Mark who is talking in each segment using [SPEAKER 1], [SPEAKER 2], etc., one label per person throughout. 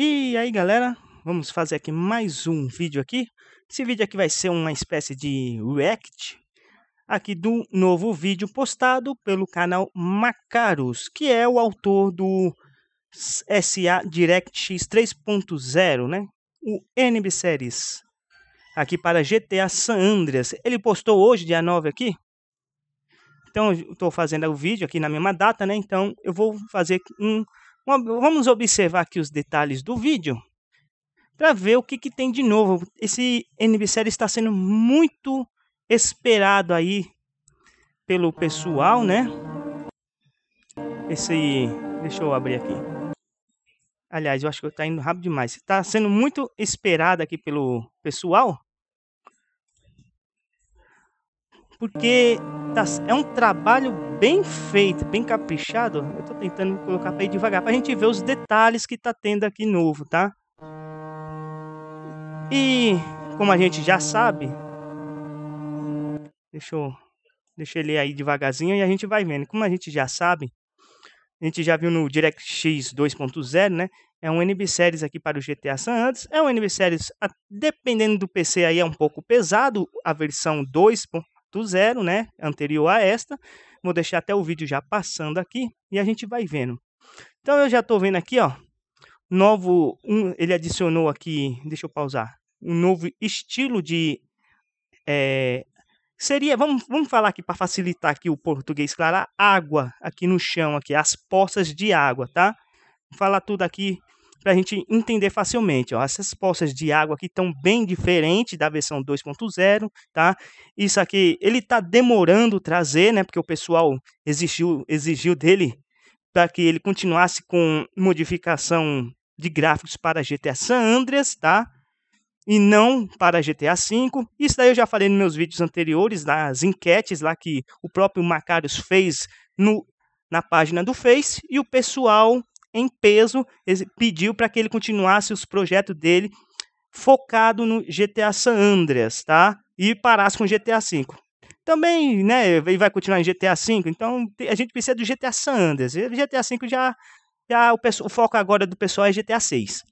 [SPEAKER 1] E aí galera, vamos fazer aqui mais um vídeo aqui. Esse vídeo aqui vai ser uma espécie de react aqui do novo vídeo postado pelo canal Macaros, que é o autor do SA DirectX 3.0, né? O NB Series. Aqui para GTA San Andreas. Ele postou hoje, dia 9 aqui. Então, eu estou fazendo o vídeo aqui na mesma data, né? Então, eu vou fazer um Vamos observar aqui os detalhes do vídeo para ver o que, que, tem de novo. Esse NBC está sendo muito esperado aí pelo pessoal, né? Esse, deixa eu abrir aqui. Aliás, eu acho que está indo rápido demais. Está sendo muito esperado aqui pelo pessoal. porque tá, é um trabalho bem feito, bem caprichado. Eu estou tentando colocar para ir devagar, para a gente ver os detalhes que está tendo aqui novo, tá? E como a gente já sabe, deixa eu deixa ele aí devagarzinho e a gente vai vendo. Como a gente já sabe, a gente já viu no DirectX 2.0, né? É um NB Series aqui para o GTA San Andreas. É um NB Series, dependendo do PC aí, é um pouco pesado. A versão 2, do zero, né, anterior a esta. Vou deixar até o vídeo já passando aqui e a gente vai vendo. Então eu já estou vendo aqui, ó, novo, um, ele adicionou aqui, deixa eu pausar, um novo estilo de é, seria, vamos, vamos falar aqui para facilitar aqui o português, claro, água aqui no chão, aqui, as poças de água, tá? Vou falar tudo aqui para a gente entender facilmente. Ó, essas poças de água aqui estão bem diferentes da versão 2.0, tá? Isso aqui ele está demorando trazer, né? Porque o pessoal exigiu, exigiu dele para que ele continuasse com modificação de gráficos para GTA San Andreas, tá? E não para GTA V. Isso daí eu já falei nos meus vídeos anteriores, nas enquetes lá que o próprio Macarius fez no, na página do Face. E o pessoal em peso pediu para que ele continuasse os projetos dele focado no GTA San Andreas, tá? E parasse com GTA V. Também, né, ele vai continuar em GTA V, então a gente precisa do GTA San Andreas. GTA V já, já o, o foco agora do pessoal é GTA 6.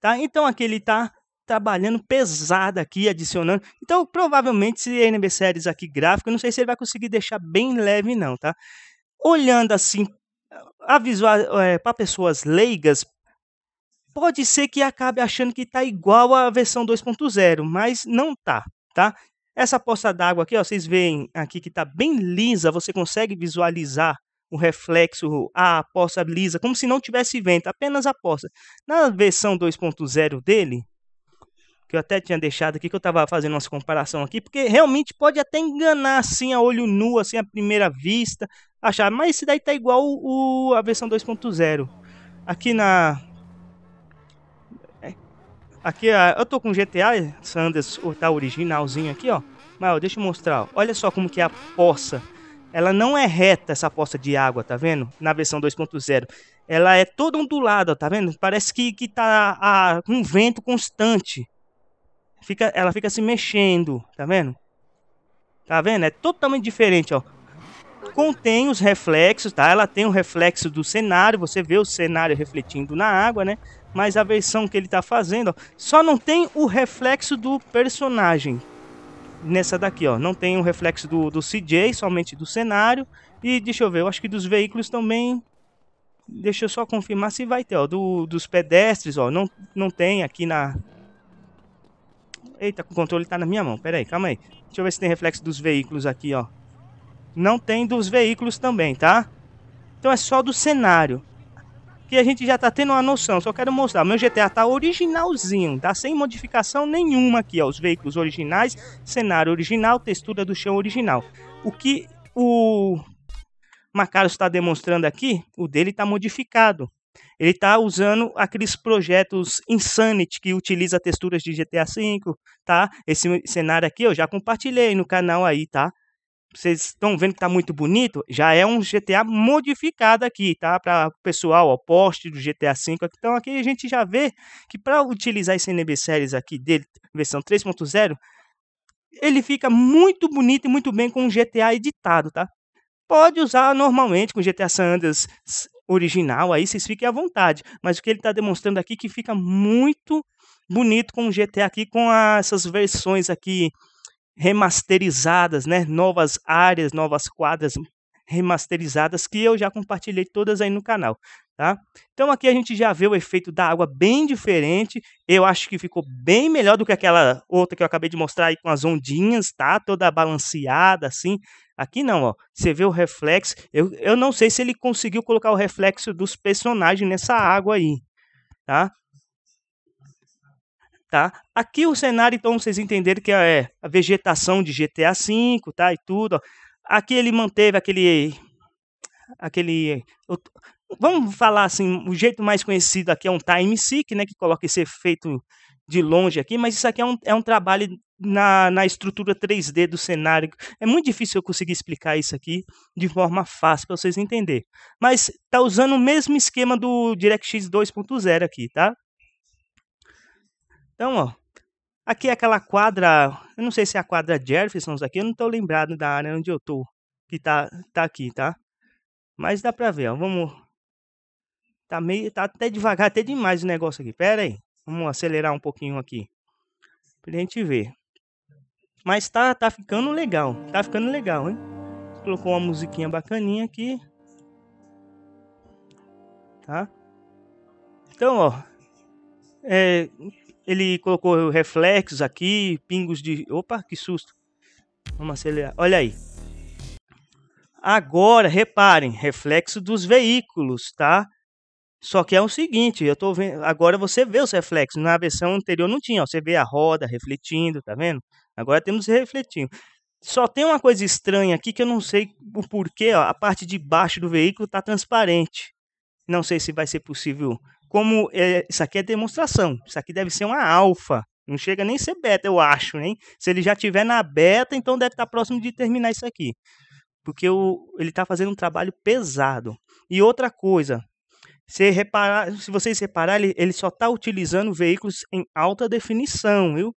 [SPEAKER 1] Tá? Então aqui ele tá trabalhando pesado aqui, adicionando. Então, provavelmente, se NB Series aqui gráfico, não sei se ele vai conseguir deixar bem leve, não, tá? Olhando assim é, eh, para pessoas leigas, pode ser que acabe achando que está igual à versão 2.0, mas não tá, tá? Essa poça d'água aqui, ó, vocês veem aqui que está bem lisa, você consegue visualizar o reflexo, a poça lisa, como se não tivesse vento, apenas a poça. Na versão 2.0 dele, que eu até tinha deixado aqui, que eu estava fazendo nossa comparação aqui, porque realmente pode até enganar assim a olho nu, assim à primeira vista, achar, mas esse daí tá igual o, a versão 2.0. Aqui na. Aqui, ah, eu tô com GTA Sanders, tá originalzinho aqui, ó. Mas ó, deixa eu mostrar, ó. olha só como que é a poça. Ela não é reta, essa poça de água, tá vendo? Na versão 2.0. Ela é toda ondulada, tá vendo? Parece que, que tá com um vento constante. Fica, ela fica se mexendo, tá vendo? Tá vendo? É totalmente diferente, ó contém os reflexos, tá? Ela tem o um reflexo do cenário, você vê o cenário refletindo na água, né? Mas a versão que ele tá fazendo, ó, só não tem o reflexo do personagem. Nessa daqui, ó, não tem o um reflexo do, do CJ, somente do cenário. E deixa eu ver, eu acho que dos veículos também Deixa eu só confirmar se vai ter, ó. Do, dos pedestres, ó. Não, não tem aqui na... Eita, o controle tá na minha mão. Pera aí, calma aí. Deixa eu ver se tem reflexo dos veículos aqui, ó não tem dos veículos também, tá? Então é só do cenário. Que a gente já tá tendo uma noção, só quero mostrar. Meu GTA tá originalzinho, tá sem modificação nenhuma aqui, ó. Os veículos originais, cenário original, textura do chão original. O que o Macaros está demonstrando aqui, o dele tá modificado. Ele tá usando aqueles projetos Insanity que utiliza texturas de GTA V, tá? Esse cenário aqui eu já compartilhei no canal aí, tá? vocês estão vendo que está muito bonito, já é um GTA modificado aqui, tá? Para o pessoal, o poste do GTA V. Então aqui a gente já vê que para utilizar esse NB Series aqui dele, versão 3.0, ele fica muito bonito e muito bem com o GTA editado, tá? Pode usar normalmente com o GTA Sanders original, aí vocês fiquem à vontade. Mas o que ele está demonstrando aqui é que fica muito bonito com o GTA aqui, com a, essas versões aqui remasterizadas, né? novas áreas, novas quadras remasterizadas que eu já compartilhei todas aí no canal. Tá? Então aqui a gente já vê o efeito da água bem diferente. Eu acho que ficou bem melhor do que aquela outra que eu acabei de mostrar aí com as ondinhas, tá? Toda balanceada assim. Aqui não, ó. Você vê o reflexo. Eu, eu não sei se ele conseguiu colocar o reflexo dos personagens nessa água aí, tá? tá? Aqui o cenário, então, vocês entenderem que é, é a vegetação de GTA V, tá? E tudo. Ó. Aqui ele manteve aquele... aquele vamos falar assim, o jeito mais conhecido aqui é um time seek, né? Que coloca esse efeito de longe aqui, mas isso aqui é um, é um trabalho na, na estrutura 3D do cenário. É muito difícil eu conseguir explicar isso aqui de forma fácil para vocês entenderem. Mas tá usando o mesmo esquema do DirectX 2.0 aqui, tá? Então, ó, aqui é aquela quadra, eu não sei se é a quadra Jefferson aqui, eu não estou lembrado da área onde eu tô, que tá, tá aqui, tá? Mas dá pra ver, ó, vamos... Tá meio, tá até devagar, até demais o negócio aqui, pera aí. Vamos acelerar um pouquinho aqui, pra gente ver. Mas tá, tá ficando legal, tá ficando legal, hein? Colocou uma musiquinha bacaninha aqui. Tá? Então, ó, é, ele colocou reflexos aqui, pingos de. Opa, que susto! Vamos acelerar. Olha aí. Agora, reparem, reflexo dos veículos, tá? Só que é o seguinte, eu tô vendo, agora você vê os reflexos. Na versão anterior não tinha, ó, você vê a roda refletindo, tá vendo? Agora temos refletindo. Só tem uma coisa estranha aqui que eu não sei o porquê, ó, a parte de baixo do veículo tá transparente. Não sei se vai ser possível como é, isso aqui é demonstração, isso aqui deve ser uma alfa, não chega nem a ser beta, eu acho, hein? Se ele já tiver na beta, então deve estar tá próximo de terminar isso aqui. Porque o, ele está fazendo um trabalho pesado. E outra coisa, se, reparar, se vocês repararem, ele, ele só está utilizando veículos em alta definição, viu?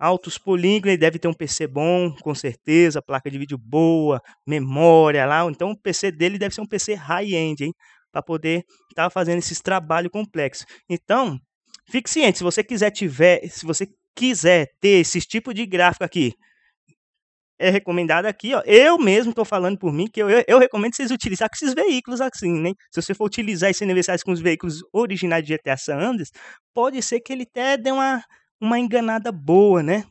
[SPEAKER 1] Altos polígonos, ele deve ter um PC bom, com certeza, placa de vídeo boa, memória lá. Então o PC dele deve ser um PC high-end, hein? para poder estar tá fazendo esse trabalho complexo. Então, fique ciente, se você quiser tiver, se você quiser ter esse tipo de gráfico aqui, é recomendado aqui, ó. Eu mesmo estou falando por mim que eu, eu, eu recomendo vocês utilizar com esses veículos assim, né? Se você for utilizar esses aniversários com os veículos originais de GTA San Andreas, pode ser que ele até dê uma, uma enganada boa, né?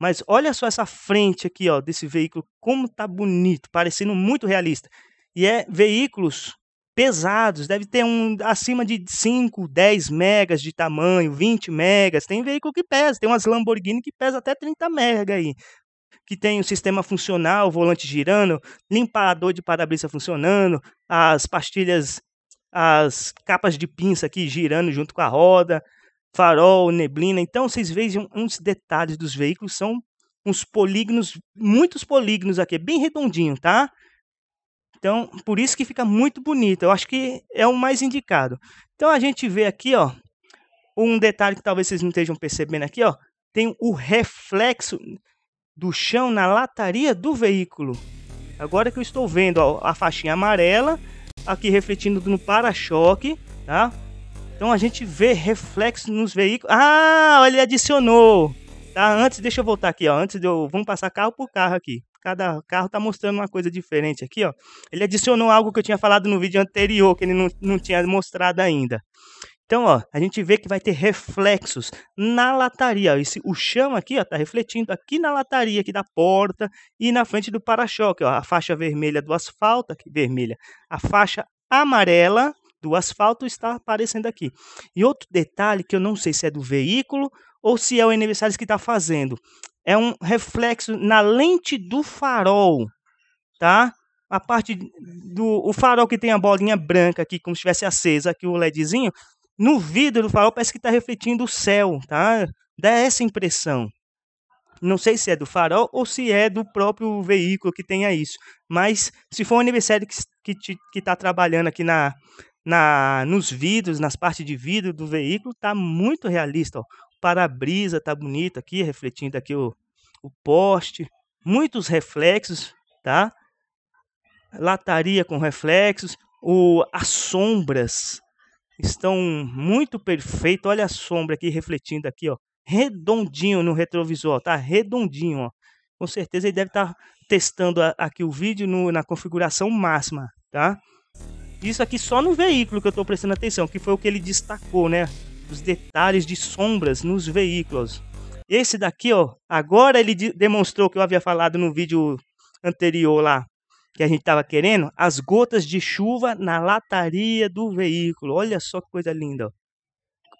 [SPEAKER 1] Mas olha só essa frente aqui, ó, desse veículo, como tá bonito, parecendo muito realista. E é veículos pesados, deve ter um acima de 5, 10 megas de tamanho, 20 megas. Tem veículo que pesa, tem umas Lamborghini que pesa até 30 megas aí. Que tem o um sistema funcional, volante girando, limpador de para-brisa funcionando, as pastilhas, as capas de pinça aqui girando junto com a roda, farol, neblina. Então vocês vejam uns detalhes dos veículos, são uns polígonos, muitos polígonos aqui, bem redondinho, tá? Então, por isso que fica muito bonito. Eu acho que é o mais indicado. Então, a gente vê aqui, ó, um detalhe que talvez vocês não estejam percebendo aqui, ó, tem o reflexo do chão na lataria do veículo. Agora que eu estou vendo ó, a faixinha amarela aqui refletindo no para-choque, tá? Então a gente vê reflexo nos veículos. Ah, ele adicionou, tá? Antes, deixa eu voltar aqui, ó. Antes de eu, vamos passar carro por carro aqui cada carro está mostrando uma coisa diferente aqui, ó. Ele adicionou algo que eu tinha falado no vídeo anterior, que ele não, não tinha mostrado ainda. Então, ó, a gente vê que vai ter reflexos na lataria. Esse, o chão aqui, ó, tá refletindo aqui na lataria, aqui da porta e na frente do para-choque, ó. A faixa vermelha do asfalto, aqui, vermelha. A faixa amarela do asfalto está aparecendo aqui. E outro detalhe que eu não sei se é do veículo ou se é o Universalis que está fazendo é um reflexo na lente do farol, tá? A parte do o farol que tem a bolinha branca aqui, como se estivesse acesa aqui o LEDzinho, no vidro do farol parece que está refletindo o céu, tá? Dá essa impressão. Não sei se é do farol ou se é do próprio veículo que tenha isso. Mas se for um aniversário que está trabalhando aqui na, na, nos vidros, nas partes de vidro do veículo, tá muito realista. Ó para-brisa tá bonito aqui, refletindo aqui o, o poste, muitos reflexos, tá? Lataria com reflexos, o, as sombras estão muito perfeitas. Olha a sombra aqui refletindo aqui, ó, redondinho no retrovisor, tá? Redondinho, ó. Com certeza ele deve estar tá testando a, aqui o vídeo no, na configuração máxima, tá? Isso aqui só no veículo que eu estou prestando atenção, que foi o que ele destacou, né? os detalhes de sombras nos veículos. Esse daqui, ó, agora ele demonstrou o que eu havia falado no vídeo anterior lá, que a gente estava querendo, as gotas de chuva na lataria do veículo. Olha só que coisa linda. Ó.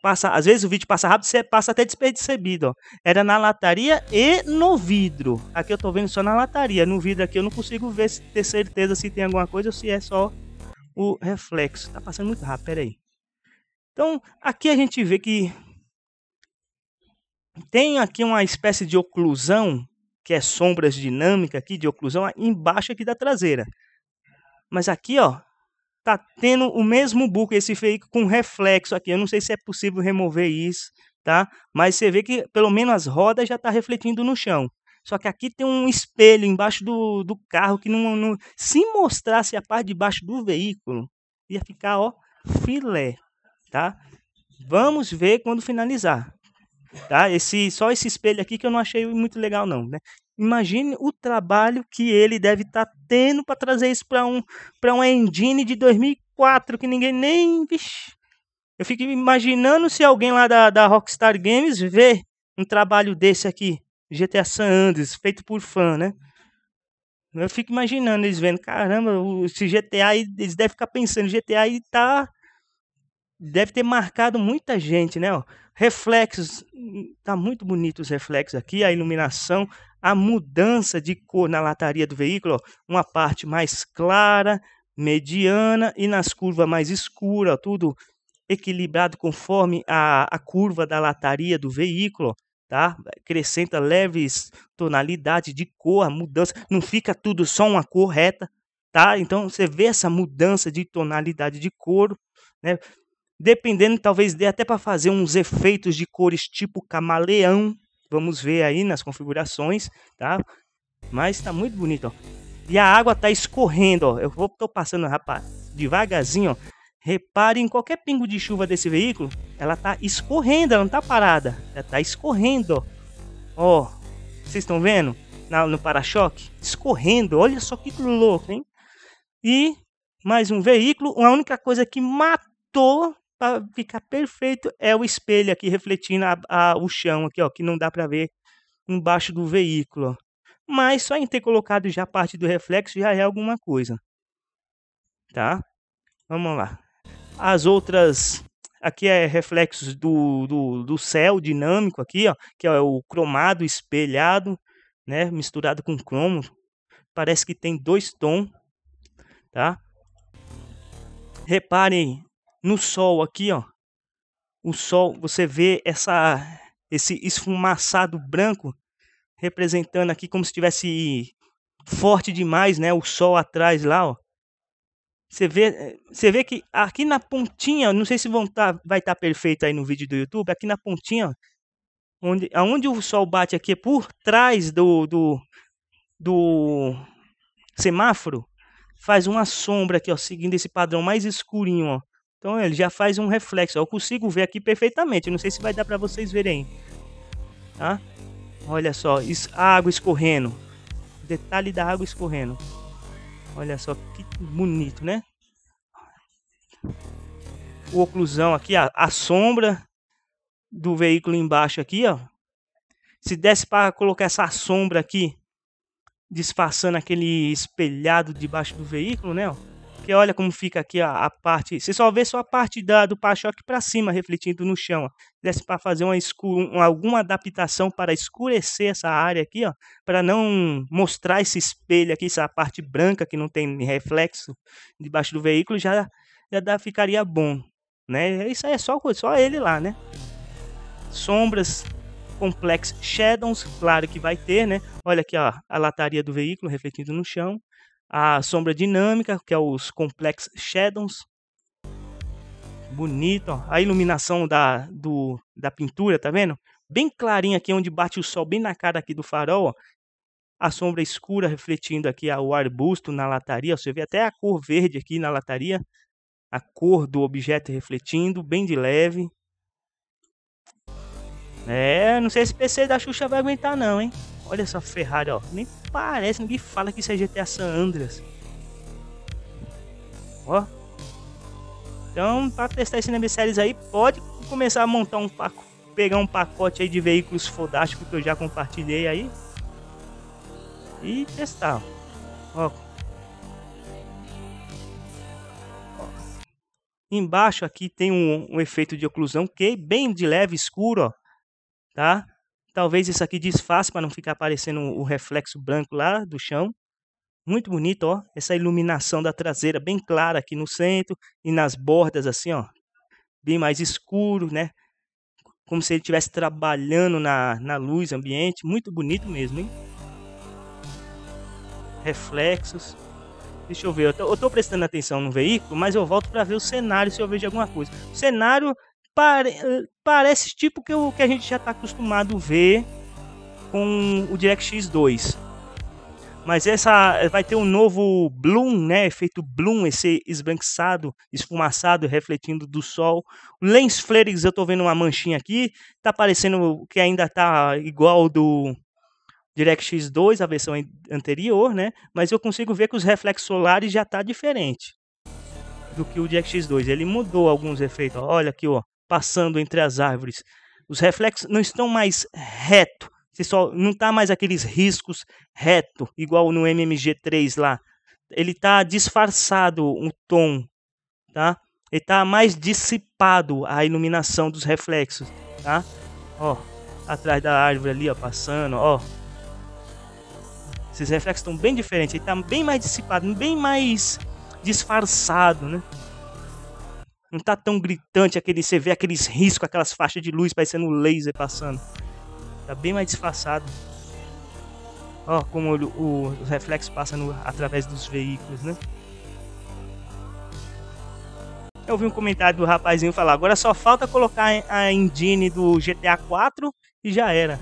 [SPEAKER 1] Passa, às vezes o vídeo passa rápido, você passa até despercebido. Ó. Era na lataria e no vidro. Aqui eu estou vendo só na lataria. No vidro aqui eu não consigo ver, ter certeza se tem alguma coisa ou se é só o reflexo. Tá passando muito rápido, peraí. Então, aqui a gente vê que tem aqui uma espécie de oclusão, que é sombras dinâmica aqui de oclusão embaixo aqui da traseira. Mas aqui, ó, tá tendo o mesmo buco esse veículo com reflexo aqui. Eu não sei se é possível remover isso, tá? Mas você vê que pelo menos as rodas já tá refletindo no chão. Só que aqui tem um espelho embaixo do, do carro que não, não se mostrasse a parte de baixo do veículo ia ficar ó filé tá? Vamos ver quando finalizar, tá? Esse só esse espelho aqui que eu não achei muito legal não, né? Imagine o trabalho que ele deve estar tá tendo para trazer isso para um para um engine de 2004 que ninguém nem, Vixe. eu fico imaginando se alguém lá da, da Rockstar Games vê um trabalho desse aqui, GTA San Andreas, feito por fã, né? Eu fico imaginando eles vendo, caramba, esse GTA eles devem ficar pensando, GTA aí tá deve ter marcado muita gente, né? reflexos, tá muito bonito os reflexos aqui, a iluminação, a mudança de cor na lataria do veículo, ó, uma parte mais clara, mediana e nas curvas mais escuras, tudo equilibrado conforme a, a curva da lataria do veículo, tá? Acrescenta leves tonalidades de cor, a mudança, não fica tudo só uma cor reta, tá? Então você vê essa mudança de tonalidade de cor, né? Dependendo, talvez dê até para fazer uns efeitos de cores tipo camaleão. Vamos ver aí nas configurações, tá? Mas está muito bonito, ó. E a água está escorrendo, ó. Eu vou tô passando, rapaz, devagarzinho, ó. Repare em qualquer pingo de chuva desse veículo, ela tá escorrendo, ela não tá parada. Ela tá escorrendo, ó. Ó, vocês estão vendo? Na, no para-choque? Escorrendo, olha só que louco, hein? E mais um veículo, a única coisa que matou para ficar perfeito é o espelho aqui refletindo a, a, o chão aqui, ó, que não dá para ver embaixo do veículo. Mas só em ter colocado já parte do reflexo já é alguma coisa. Tá? Vamos lá. As outras aqui é reflexos do, do, do céu dinâmico aqui, ó, que é o cromado espelhado, né, misturado com cromo. Parece que tem dois tons, tá? Reparem no sol aqui, ó. O sol, você vê essa esse esfumaçado branco representando aqui como se tivesse forte demais, né? O sol atrás lá, ó. Você vê, você vê que aqui na pontinha, não sei se vão tá, vai estar tá perfeito aí no vídeo do YouTube, aqui na pontinha, ó, onde, aonde o sol bate aqui, é por trás do, do, do semáforo, faz uma sombra aqui, ó, seguindo esse padrão mais escurinho, ó. Então ele já faz um reflexo. Eu consigo ver aqui perfeitamente. Eu não sei se vai dar para vocês verem. Tá? Olha só, a água escorrendo. detalhe da água escorrendo. Olha só que bonito, né? O oclusão aqui, a, a sombra do veículo embaixo aqui, ó. Se desse para colocar essa sombra aqui, disfarçando aquele espelhado debaixo do veículo, né? Ó porque olha como fica aqui a, a parte. Você só vê só a parte da, do para-choque para cima refletindo no chão. desce para fazer uma escuro, alguma adaptação para escurecer essa área aqui, ó, para não mostrar esse espelho aqui, essa parte branca que não tem reflexo debaixo do veículo, já, já dá, ficaria bom. Né? Isso aí é só, só ele lá, né? Sombras Complex Shadows, claro que vai ter, né? Olha aqui ó, a lataria do veículo refletindo no chão a sombra dinâmica, que é os Complex Shadows. Bonito, ó. a iluminação da, do, da pintura, tá vendo? Bem clarinha aqui, onde bate o sol bem na cara aqui do farol, ó. A sombra escura refletindo aqui ó, o arbusto na lataria, você vê até a cor verde aqui na lataria. A cor do objeto refletindo, bem de leve. É, não sei se o PC da Xuxa vai aguentar não, hein? Olha essa Ferrari, ó. Nem parece, ninguém fala que isso é GTA San Andreas. Ó. Então, para testar esse Nemesis aí, pode começar a montar um pacote, pegar um pacote aí de veículos fodásticos que eu já compartilhei aí. E testar. Ó. Embaixo aqui tem um, um efeito de oclusão que é bem de leve escuro, ó, tá? Talvez isso aqui disfarce para não ficar aparecendo o reflexo branco lá do chão. Muito bonito, ó. Essa iluminação da traseira bem clara aqui no centro e nas bordas assim, ó. Bem mais escuro, né? Como se ele estivesse trabalhando na, na luz ambiente. Muito bonito mesmo, hein? Reflexos. Deixa eu ver. Eu tô, eu tô prestando atenção no veículo, mas eu volto para ver o cenário se eu vejo alguma coisa. O cenário pare, eh, parece tipo que, o, que a gente já está acostumado a ver com o DirectX 2. Mas essa vai ter um novo bloom, né? Efeito bloom, esse esbranquiçado, esfumaçado, refletindo do sol. Lens flares, eu estou vendo uma manchinha aqui, tá parecendo que ainda tá igual do DirectX 2, a versão anterior, né? Mas eu consigo ver que os reflexos solares já tá diferente do que o DirectX 2. Ele mudou alguns efeitos. Olha aqui, ó passando entre as árvores. Os reflexos não estão mais reto, você só não tá mais aqueles riscos reto, igual no MMG3 lá. Ele tá disfarçado o tom, tá? Ele tá mais dissipado a iluminação dos reflexos, tá? Ó, atrás da árvore ali, ó, passando, ó. Esses reflexos estão bem diferentes, ele está bem mais dissipado, bem mais disfarçado, né? Não tá tão gritante aquele. Você vê aqueles riscos, aquelas faixas de luz parecendo um laser passando. Tá bem mais disfarçado. Ó, como o, o, reflexo passa no, através dos veículos, né? Eu vi um comentário do rapazinho falar: agora só falta colocar a engine do GTA 4 e já era.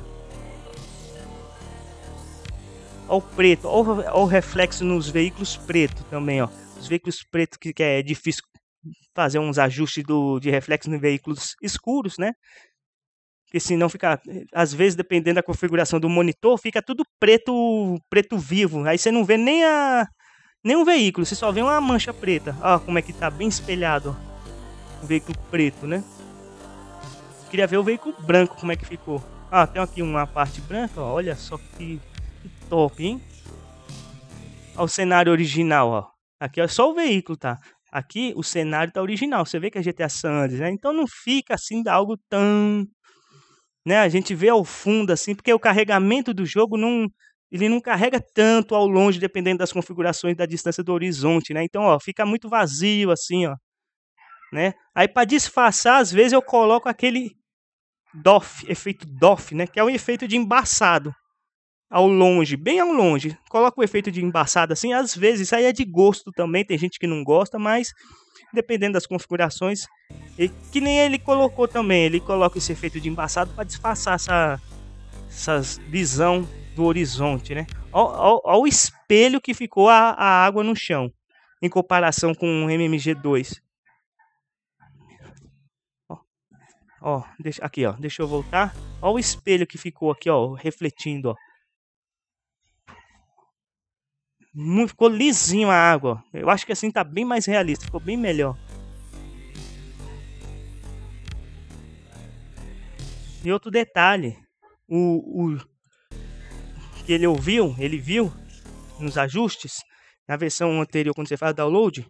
[SPEAKER 1] Ó o preto, ó o, ó o reflexo nos veículos preto também, ó. Os veículos pretos que, que é difícil fazer uns ajustes do, de reflexo em veículos escuros, né? Porque senão fica, às vezes, dependendo da configuração do monitor, fica tudo preto preto vivo. Aí você não vê nem a o veículo, você só vê uma mancha preta. Ó, como é que tá bem espelhado, O veículo preto, né? Queria ver o veículo branco, como é que ficou. Ah, tem aqui uma parte branca, ó. Olha só que, que top, hein? Olha o cenário original, ó. Aqui é só o veículo, tá? Aqui o cenário tá original, você vê que é GTA Sanders, né? Então não fica assim de algo tão, né? A gente vê ao fundo assim, porque o carregamento do jogo não ele não carrega tanto ao longe dependendo das configurações da distância do horizonte, né? Então, ó, fica muito vazio assim, ó, né? Aí para disfarçar, às vezes eu coloco aquele doff, efeito doff, né, que é o efeito de embaçado ao longe, bem ao longe, coloca o efeito de embaçado assim, às vezes, isso aí é de gosto também, tem gente que não gosta, mas dependendo das configurações, e que nem ele colocou também, ele coloca esse efeito de embaçado para disfarçar essa, essa visão do horizonte, né? Olha o espelho que ficou a, a água no chão, em comparação com o MMG2. Ó, deixa, aqui, ó. Deixa eu voltar. Olha o espelho que ficou aqui, ó, refletindo, ó. Muito, ficou lisinho a água. Eu acho que assim tá bem mais realista, ficou bem melhor. E outro detalhe, o, o que ele ouviu, ele viu nos ajustes, na versão anterior, quando você faz o download,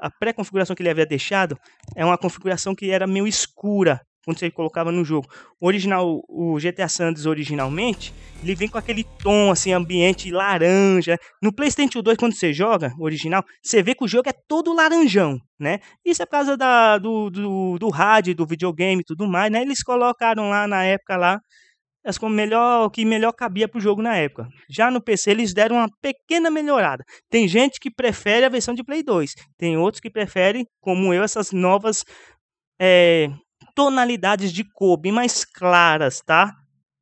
[SPEAKER 1] a pré-configuração que ele havia deixado é uma configuração que era meio escura quando você colocava no jogo. O original, o GTA Sanders originalmente, ele vem com aquele tom assim, ambiente laranja. No PlayStation 2 quando você joga o original, você vê que o jogo é todo laranjão, né? Isso é por causa da, do, do, do rádio, do videogame e tudo mais, né? Eles colocaram lá na época lá as como melhor que melhor cabia pro jogo na época. Já no PC eles deram uma pequena melhorada. Tem gente que prefere a versão de Play 2, tem outros que preferem, como eu, essas novas é, tonalidades de cor bem mais claras, tá?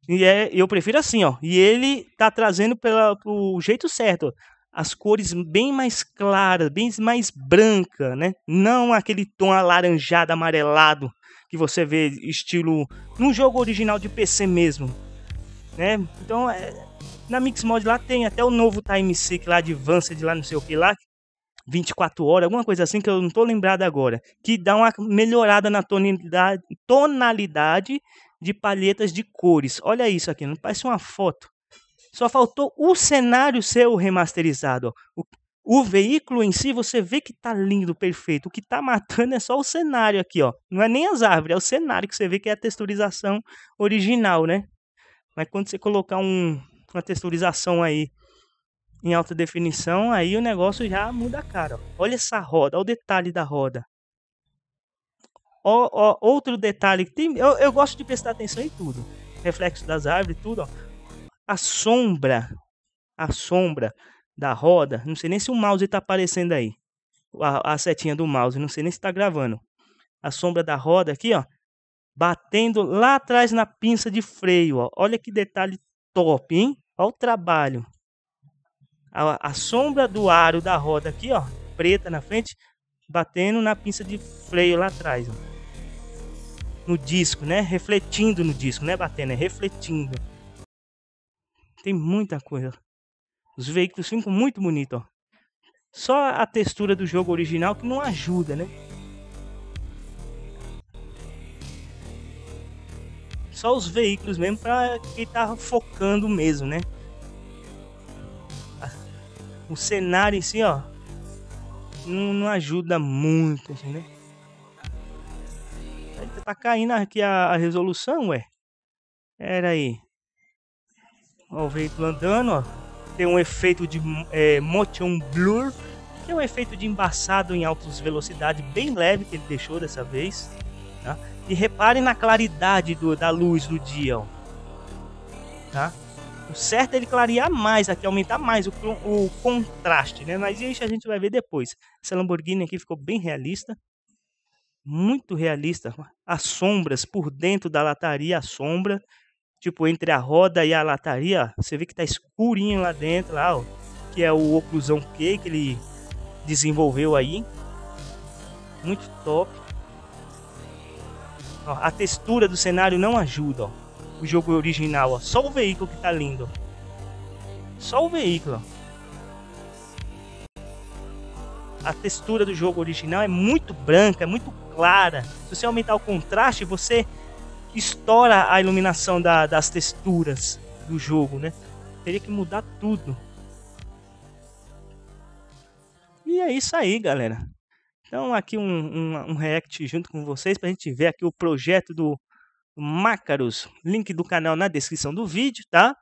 [SPEAKER 1] E é, eu prefiro assim, ó. E ele tá trazendo pela, pro jeito certo. As cores bem mais claras, bem mais branca, né? Não aquele tom alaranjado, amarelado que você vê estilo num jogo original de PC mesmo, né? Então, é, na Mix Mod lá tem até o novo Time Seek lá de lá não sei o que lá, 24 horas, alguma coisa assim que eu não tô lembrado agora, que dá uma melhorada na tonalidade, tonalidade de palhetas de cores. Olha isso aqui, não parece uma foto. Só faltou o cenário ser remasterizado. O, o, veículo em si, você vê que tá lindo, perfeito. O que tá matando é só o cenário aqui, ó. Não é nem as árvores, é o cenário que você vê que é a texturização original, né? Mas quando você colocar um, uma texturização aí em alta definição, aí o negócio já muda a cara. Olha essa roda, olha o detalhe da roda. Ó, ó, outro detalhe que tem, eu, eu gosto de prestar atenção em tudo. Reflexo das árvores, tudo. Ó. A sombra, a sombra da roda, não sei nem se o mouse está aparecendo aí. A, a, setinha do mouse, não sei nem se está gravando. A sombra da roda aqui, ó, batendo lá atrás na pinça de freio, ó. Olha que detalhe top, hein? Olha o trabalho a, a sombra do aro da roda aqui, ó, preta na frente, batendo na pinça de freio lá atrás, ó. no disco, né? Refletindo no disco, não é batendo, é refletindo. Tem muita coisa. Os veículos ficam muito bonitos, ó. Só a textura do jogo original que não ajuda, né? Só os veículos mesmo para quem tá focando mesmo, né? o cenário em si, ó, não, não ajuda muito, entendeu? Tá caindo aqui a, a resolução, ué. Era aí. Ó, o veículo andando, ó. Tem um efeito de é, motion blur, que é um efeito de embaçado em altas velocidades, bem leve que ele deixou dessa vez. Tá? E reparem na claridade do, da luz do dia, ó. Tá? O certo é ele clarear mais aqui, aumentar mais o, o contraste, né? Mas isso a gente vai ver depois. Essa Lamborghini aqui ficou bem realista. Muito realista. As sombras por dentro da lataria, a sombra. Tipo, entre a roda e a lataria, ó, você vê que tá escurinho lá dentro, lá, ó, que é o oclusão Q que ele desenvolveu aí. Muito top. Ó, a textura do cenário não ajuda, ó o jogo original, ó. Só o veículo que tá lindo. Só o veículo. A textura do jogo original é muito branca, é muito clara. Se você aumentar o contraste, você estoura a iluminação da, das texturas do jogo, né? Teria que mudar tudo. E é isso aí, galera. Então, aqui um, um, um react junto com vocês para a gente ver aqui o projeto do Macaros. Link do canal na descrição do vídeo, tá?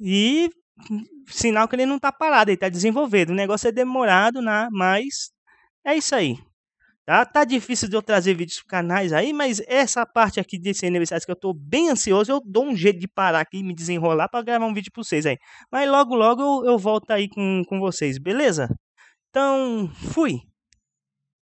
[SPEAKER 1] E sinal que ele não tá parado, ele tá desenvolvendo. O negócio é demorado, né? mas é isso aí. Tá, tá difícil de eu trazer vídeos para canais aí, mas essa parte aqui de CNVCS que eu tô bem ansioso, eu dou um jeito de parar aqui e me desenrolar para gravar um vídeo para vocês aí. Mas logo, logo eu, eu volto aí com, com vocês, beleza? Então, fui!